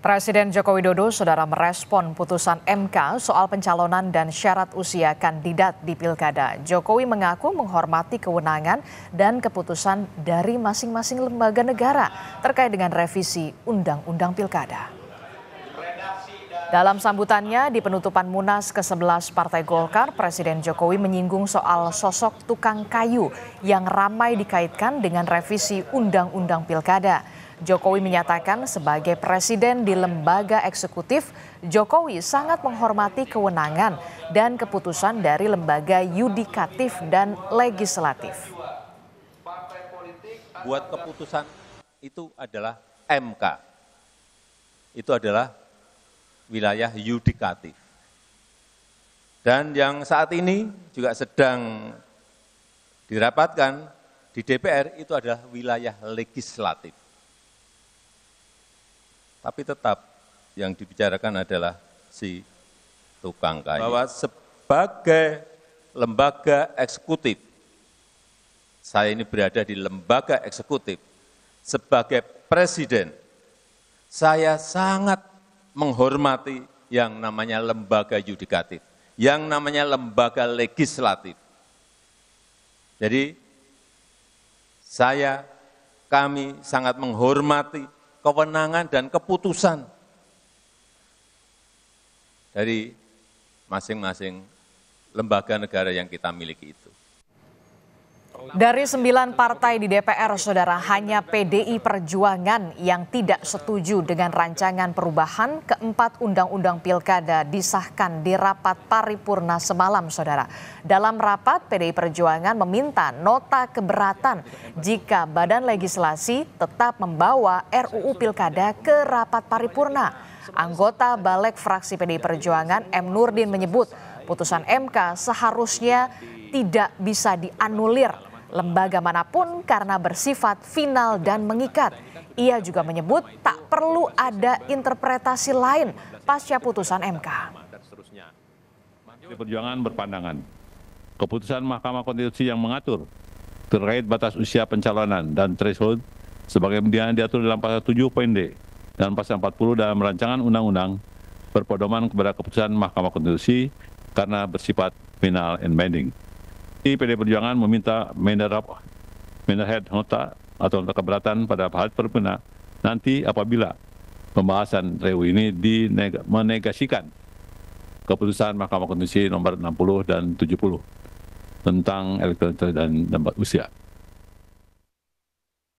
Presiden Joko Widodo saudara merespon putusan MK soal pencalonan dan syarat usia kandidat di Pilkada. Jokowi mengaku menghormati kewenangan dan keputusan dari masing-masing lembaga negara terkait dengan revisi Undang-Undang Pilkada. Dalam sambutannya di penutupan Munas ke-11 Partai Golkar, Presiden Jokowi menyinggung soal sosok tukang kayu yang ramai dikaitkan dengan revisi Undang-Undang Pilkada. Jokowi menyatakan sebagai presiden di lembaga eksekutif, Jokowi sangat menghormati kewenangan dan keputusan dari lembaga yudikatif dan legislatif. Buat keputusan itu adalah MK. Itu adalah wilayah yudikatif. Dan yang saat ini juga sedang dirapatkan di DPR itu adalah wilayah legislatif. Tapi tetap yang dibicarakan adalah si tukang kayu. Bahwa sebagai lembaga eksekutif, saya ini berada di lembaga eksekutif, sebagai presiden, saya sangat menghormati yang namanya lembaga yudikatif, yang namanya lembaga legislatif. Jadi saya, kami sangat menghormati kewenangan dan keputusan dari masing masing lembaga negara yang kita miliki itu dari sembilan partai di DPR, saudara, hanya PDI Perjuangan yang tidak setuju dengan rancangan perubahan keempat undang-undang pilkada disahkan di rapat paripurna semalam, saudara. Dalam rapat, PDI Perjuangan meminta nota keberatan jika badan legislasi tetap membawa RUU pilkada ke rapat paripurna. Anggota Balek Fraksi PDI Perjuangan M. Nurdin menyebut putusan MK seharusnya tidak bisa dianulir lembaga manapun karena bersifat final dan mengikat. Ia juga menyebut tak perlu ada interpretasi lain pasca putusan MK. Perjuangan berpandangan, keputusan Mahkamah Konstitusi yang mengatur terkait batas usia pencalonan dan threshold sebagai yang diatur dalam pasal 7 poin D dan pasal 40 dalam rancangan undang-undang berpedoman kepada keputusan Mahkamah Konstitusi karena bersifat final and binding. PD Perjuangan meminta Menderap Menderhead Nota atau nota keberatan pada hal perpena nanti apabila pembahasan REU ini dineg- menegasikan keputusan Mahkamah Konstitusi nomor 60 dan 70 tentang elektoral dan tempat usia.